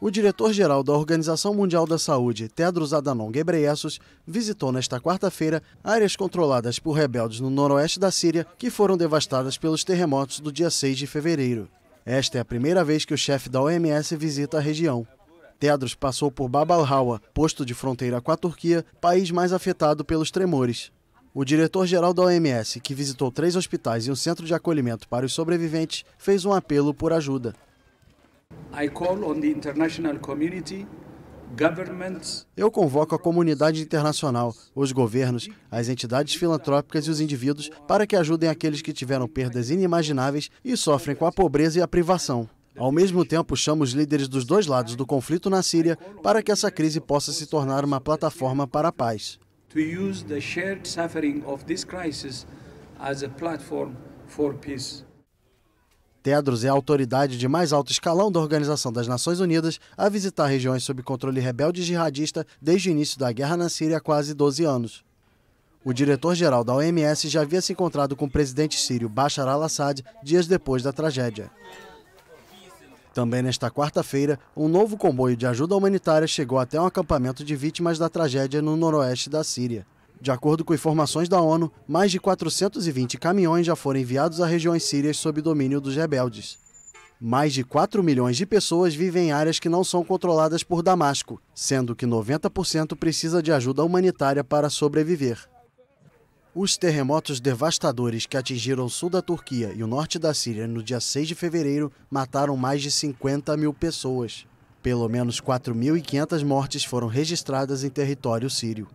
O diretor-geral da Organização Mundial da Saúde, Tedros Adhanom Ghebreyesus, visitou nesta quarta-feira áreas controladas por rebeldes no noroeste da Síria que foram devastadas pelos terremotos do dia 6 de fevereiro. Esta é a primeira vez que o chefe da OMS visita a região. Tedros passou por Bab al-Hawa, posto de fronteira com a Turquia, país mais afetado pelos tremores. O diretor-geral da OMS, que visitou três hospitais e um centro de acolhimento para os sobreviventes, fez um apelo por ajuda. Eu convoco a comunidade internacional, os governos, as entidades filantrópicas e os indivíduos para que ajudem aqueles que tiveram perdas inimagináveis e sofrem com a pobreza e a privação. Ao mesmo tempo, chamo os líderes dos dois lados do conflito na Síria para que essa crise possa se tornar uma plataforma para a paz. To use a Tedros é a autoridade de mais alto escalão da Organização das Nações Unidas a visitar regiões sob controle rebelde jihadista desde o início da guerra na Síria há quase 12 anos. O diretor-geral da OMS já havia se encontrado com o presidente sírio Bashar al-Assad dias depois da tragédia. Também nesta quarta-feira, um novo comboio de ajuda humanitária chegou até um acampamento de vítimas da tragédia no noroeste da Síria. De acordo com informações da ONU, mais de 420 caminhões já foram enviados a regiões sírias sob domínio dos rebeldes. Mais de 4 milhões de pessoas vivem em áreas que não são controladas por Damasco, sendo que 90% precisa de ajuda humanitária para sobreviver. Os terremotos devastadores que atingiram o sul da Turquia e o norte da Síria no dia 6 de fevereiro mataram mais de 50 mil pessoas. Pelo menos 4.500 mortes foram registradas em território sírio.